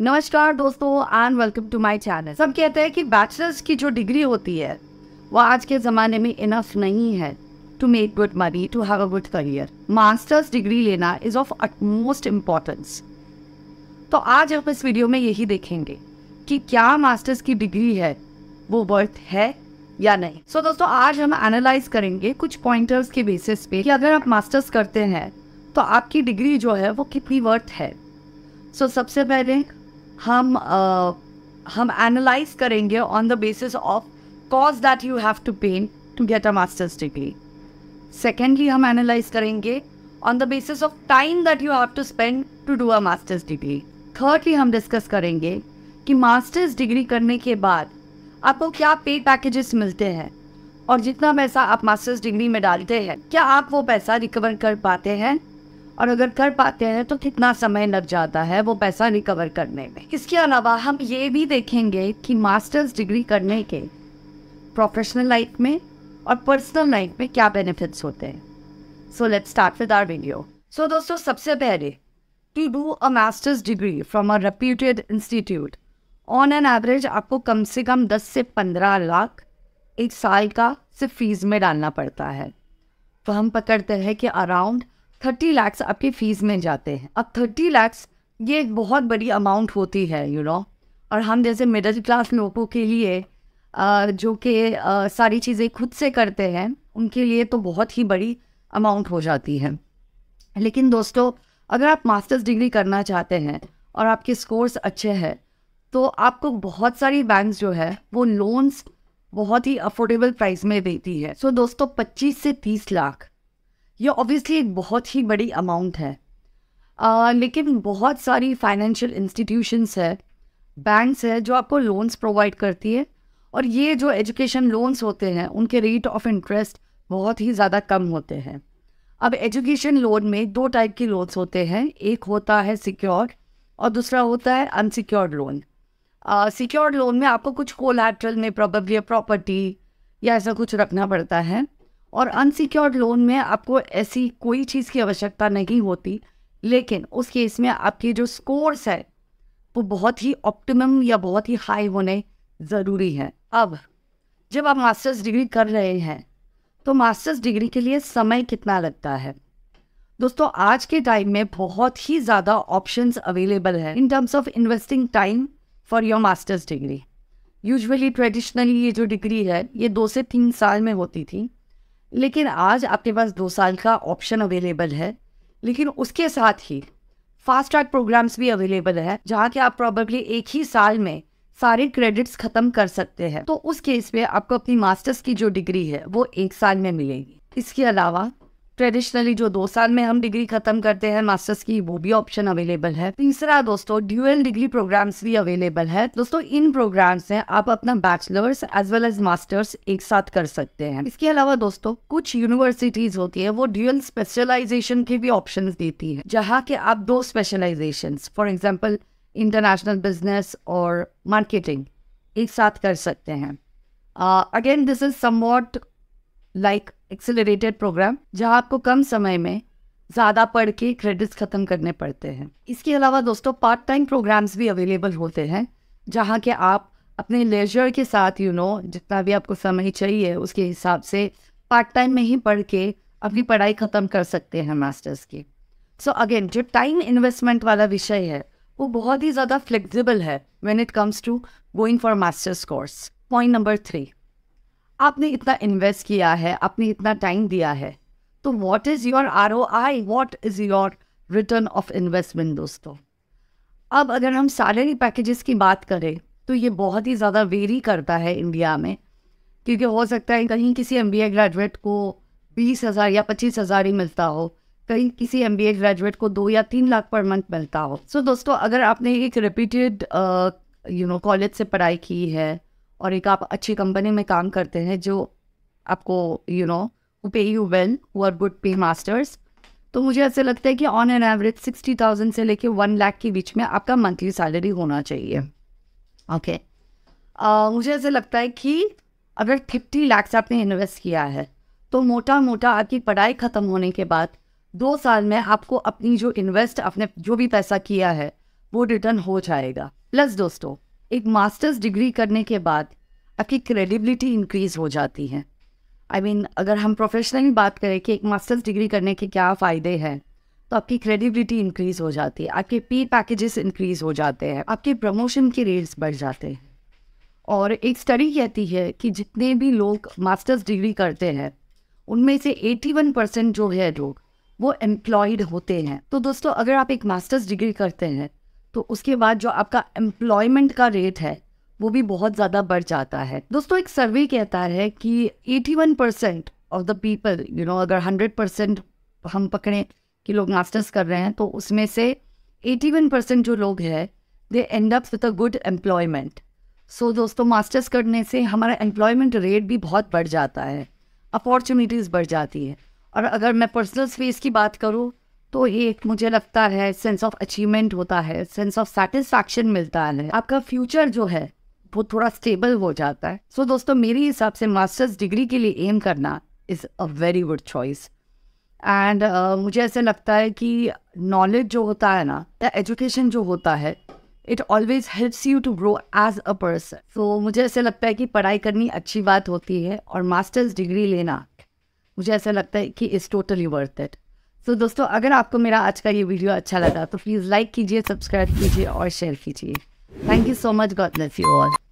नमस्कार दोस्तों and welcome to my channel सब कहते हैं कि बैचलर्स की जो डिग्री होती है वो आज के ज़माने में इनफ नहीं है to make good money to have a good career masters degree लेना इज़ ऑफ अटमोस्ट इम्पॉर्टेंस तो आज हम इस वीडियो में यही देखेंगे कि क्या मास्टर्स की डिग्री है वो वर्थ है या नहीं सो so, दोस्तों आज हम एनालाइज करेंगे कुछ पॉइंटर्स के बेसिस पे कि अगर आप मास्टर्स करते हैं तो आपकी डिग्री जो है वो कितनी वर्थ है सो so, सबसे पहले हम uh, हम एनालाइज करेंगे on the basis of cause that you have to pain to get a masters degree secondly हम एनालाइज करेंगे on the basis of time that you have to spend to do a masters degree thirdly हम discuss करेंगे कि masters degree करने के बाद आपको क्या पे पैकेजेस मिलते हैं और जितना पैसा आप मास्टर्स डिग्री में डालते हैं क्या आप वो पैसा रिकवर कर पाते हैं और अगर कर पाते हैं तो कितना समय लग जाता है वो पैसा रिकवर करने में इसके अलावा हम ये भी देखेंगे कि मास्टर्स डिग्री करने के प्रोफेशनल लाइफ में और पर्सनल लाइफ में क्या बेनिफिट्स होते हैं so let start with our video so दोस्तों सबसे पहले to do a masters degree from a reputed institute on an average आपको कम से कम 10 से 15 लाख एक साल का सिर्फ फीस में डालना पड़ता है तो हम पकड़ते हैं कि अराउंड थर्टी लैक्स आपकी फ़ीस में जाते हैं अब थर्टी लैक्स ये एक बहुत बड़ी अमाउंट होती है यू you नो know? और हम जैसे मिडिल क्लास लोगों के लिए जो कि सारी चीज़ें खुद से करते हैं उनके लिए तो बहुत ही बड़ी अमाउंट हो जाती है लेकिन दोस्तों अगर आप मास्टर्स डिग्री करना चाहते हैं और आपके स्कोर्स अच्छे हैं तो आपको बहुत सारी बैंक जो है वो लोन्स बहुत ही अफोर्डेबल प्राइस में देती है सो so, दोस्तों 25 से 30 लाख ये ऑब्वियसली एक बहुत ही बड़ी अमाउंट है आ, लेकिन बहुत सारी फाइनेंशियल इंस्टीट्यूशंस है बैंक्स है जो आपको लोन्स प्रोवाइड करती है और ये जो एजुकेशन लोन्स होते हैं उनके रेट ऑफ इंटरेस्ट बहुत ही ज़्यादा कम होते हैं अब एजुकेशन लोन में दो टाइप के लोन्स होते हैं एक होता है सिक्योर्ड और दूसरा होता है अनसिक्योर्ड लोन सिक्योर्ड लोन में आपको कुछ कोलैटरल में प्रॉब्लम प्रॉपर्टी या ऐसा कुछ रखना पड़ता है और अनसिक्योर्ड लोन में आपको ऐसी कोई चीज़ की आवश्यकता नहीं होती लेकिन उस केस में आपके जो स्कोर्स है वो बहुत ही ऑप्टिमम या बहुत ही हाई होने ज़रूरी है अब जब आप मास्टर्स डिग्री कर रहे हैं तो मास्टर्स डिग्री के लिए समय कितना लगता है दोस्तों आज के टाइम में बहुत ही ज़्यादा ऑप्शंस अवेलेबल है in terms of investing time for your masters degree usually traditionally ये जो डिग्री है ये दो से तीन साल में होती थी लेकिन आज आपके पास दो साल का ऑप्शन अवेलेबल है लेकिन उसके साथ ही फास्ट ट्रैक प्रोग्राम्स भी अवेलेबल है जहाँ के आप प्रॉबर्बली एक ही साल में सारे क्रेडिट्स खत्म कर सकते हैं तो उस केस में आपको अपनी मास्टर्स की जो डिग्री है वो एक साल में मिलेगी इसके अलावा ट्रेडिशनली जो दो साल में हम डिग्री खत्म करते हैं मास्टर्स की वो भी ऑप्शन अवेलेबल है तीसरा दोस्तों ड्यूएल डिग्री प्रोग्राम्स भी अवेलेबल है दोस्तों इन प्रोग्राम्स में आप अपना bachelors as well as masters एक साथ कर सकते हैं इसके अलावा दोस्तों कुछ यूनिवर्सिटीज होती है वो ड्यूएल स्पेशलाइजेशन के भी ऑप्शन देती है जहाँ के आप दो specialisation for example international business और मार्केटिंग एक साथ कर सकते हैं again this is somewhat like accelerated programme जहाँ आपको कम समय में ज़्यादा पढ़ के क्रेडिट्स ख़त्म करने पड़ते हैं इसके अलावा दोस्तों पार्ट टाइम प्रोग्राम्स भी अवेलेबल होते हैं जहाँ के आप अपने लेजर के साथ यू you नो know, जितना भी आपको समय चाहिए उसके हिसाब से पार्ट टाइम में ही पढ़ के अपनी पढ़ाई ख़त्म कर सकते हैं मास्टर्स की सो so अगेन जो टाइम इन्वेस्टमेंट वाला विषय है वो बहुत ही ज़्यादा फ्लेक्सिबल है when it comes to going for masters course point number three आपने इतना इन्वेस्ट किया है आपने इतना टाइम दिया है तो what is your R O I what is your return of investment दोस्तों अब अगर हम सैलरी पैकेजेस की बात करें तो ये बहुत ही ज़्यादा वेरी करता है इंडिया में क्योंकि हो सकता है कहीं किसी एम ग्रेजुएट को बीस हज़ार या पच्चीस हज़ार ही मिलता हो कहीं किसी एम ग्रेजुएट को दो या तीन लाख पर मंथ मिलता हो सो so, दोस्तों अगर आपने एक रिपीटेड यू नो कॉलेज से पढ़ाई की है और एक आप अच्छी कंपनी में काम करते हैं जो आपको यू नो वो पे यू वेल वो आर गुड पे मास्टर्स तो मुझे ऐसे लगता है कि on an average sixty thousand से लेके वन लाख के बीच में आपका मंथली सैलरी होना चाहिए ओके okay. uh, मुझे ऐसे लगता है कि अगर फिफ्टी लैक्स आपने इन्वेस्ट किया है तो मोटा मोटा आपकी पढ़ाई ख़त्म होने के बाद दो साल में आपको अपनी जो इन्वेस्ट अपने जो भी पैसा किया है वो रिटर्न हो जाएगा प्लस दोस्तों एक मास्टर्स डिग्री करने के बाद आपकी क्रेडिबिलिटी इंक्रीज हो जाती है आई I मीन mean, अगर हम प्रोफेशनली बात करें कि एक मास्टर्स डिग्री करने के क्या फ़ायदे हैं तो आपकी क्रेडिबिलिटी इंक्रीज़ हो जाती है आपके पे पैकेजेस इंक्रीज़ हो जाते हैं आपके प्रमोशन के रेट्स बढ़ जाते हैं और एक स्टडी कहती है कि जितने भी लोग मास्टर्स डिग्री करते हैं उनमें से 81 परसेंट जो है लोग वो एम्प्लॉयड होते हैं तो दोस्तों अगर आप एक मास्टर्स डिग्री करते हैं तो उसके बाद जो आपका एम्प्लॉयमेंट का रेट है वो भी बहुत ज़्यादा बढ़ जाता है दोस्तों एक सर्वे कहता है कि 81 percent of the people you know अगर 100 परसेंट हम पकड़ें कि लोग मास्टर्स कर रहे हैं तो उसमें से 81 परसेंट जो लोग हैं they end up with a good employment so दोस्तों मास्टर्स करने से हमारा एम्प्लॉयमेंट रेट भी बहुत बढ़ जाता है अपॉर्चुनिटीज़ बढ़ जाती है और अगर मैं पर्सनल स्पेस की बात करूँ तो ये एक मुझे लगता है सेंस ऑफ अचीवमेंट होता है सेंस ऑफ सेटिस्फैक्शन मिलता है आपका फ्यूचर जो है वो थोड़ा स्टेबल हो जाता है सो so, दोस्तों मेरे हिसाब से मास्टर्स डिग्री के लिए एम करना is a very good choice and मुझे ऐसे लगता है कि नॉलेज जो होता है ना या एजुकेशन जो होता है it always helps you to grow as a person so मुझे ऐसे लगता है कि पढ़ाई करनी अच्छी बात होती है और मास्टर्स डिग्री लेना मुझे ऐसा लगता है कि इज़ टोटली वर्थ इट तो दोस्तों अगर आपको मेरा आज का ये वीडियो अच्छा लगा तो प्लीज़ लाइक कीजिए सब्सक्राइब कीजिए और शेयर कीजिए thank you so much God bless you all